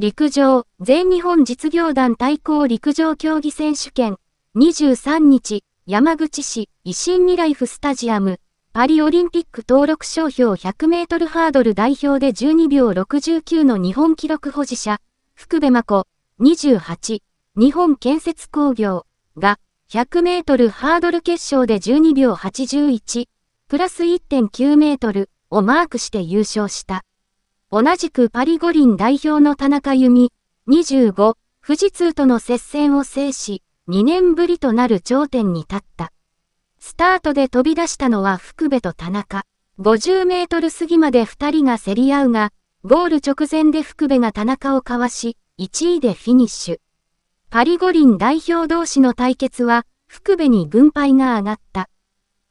陸上、全日本実業団対抗陸上競技選手権、23日、山口市、維新未来フスタジアム、パリオリンピック登録商標100メートルハードル代表で12秒69の日本記録保持者、福部真子、28、日本建設工業、が、100メートルハードル決勝で12秒81、プラス1.9メートルをマークして優勝した。同じくパリ五輪代表の田中由美、25、富士通との接戦を制し、2年ぶりとなる頂点に立った。スタートで飛び出したのは福部と田中。50メートル過ぎまで2人が競り合うが、ゴール直前で福部が田中をかわし、1位でフィニッシュ。パリ五輪代表同士の対決は、福部に軍配が上がった。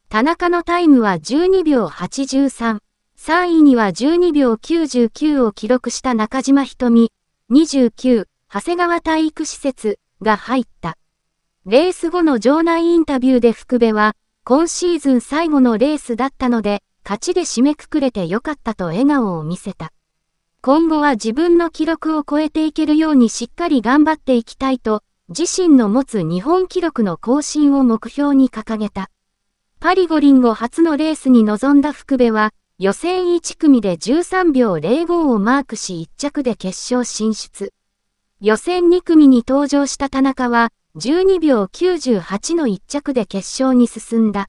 田中のタイムは12秒83。3位には12秒99を記録した中島瞳、29、長谷川体育施設が入った。レース後の場内インタビューで福部は、今シーズン最後のレースだったので、勝ちで締めくくれてよかったと笑顔を見せた。今後は自分の記録を超えていけるようにしっかり頑張っていきたいと、自身の持つ日本記録の更新を目標に掲げた。パリ五輪後初のレースに臨んだ福部は、予選1組で13秒05をマークし1着で決勝進出。予選2組に登場した田中は、12秒98の1着で決勝に進んだ。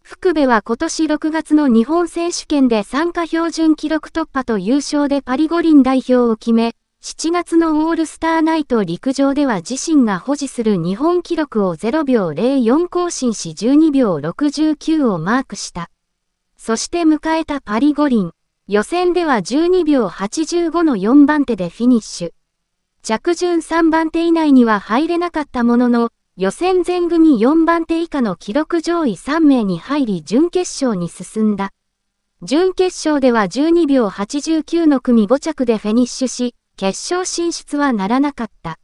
福部は今年6月の日本選手権で参加標準記録突破と優勝でパリ五輪代表を決め、7月のオールスターナイト陸上では自身が保持する日本記録を0秒04更新し12秒69をマークした。そして迎えたパリ五輪。予選では12秒85の4番手でフィニッシュ。着順3番手以内には入れなかったものの、予選全組4番手以下の記録上位3名に入り準決勝に進んだ。準決勝では12秒89の組5着でフィニッシュし、決勝進出はならなかった。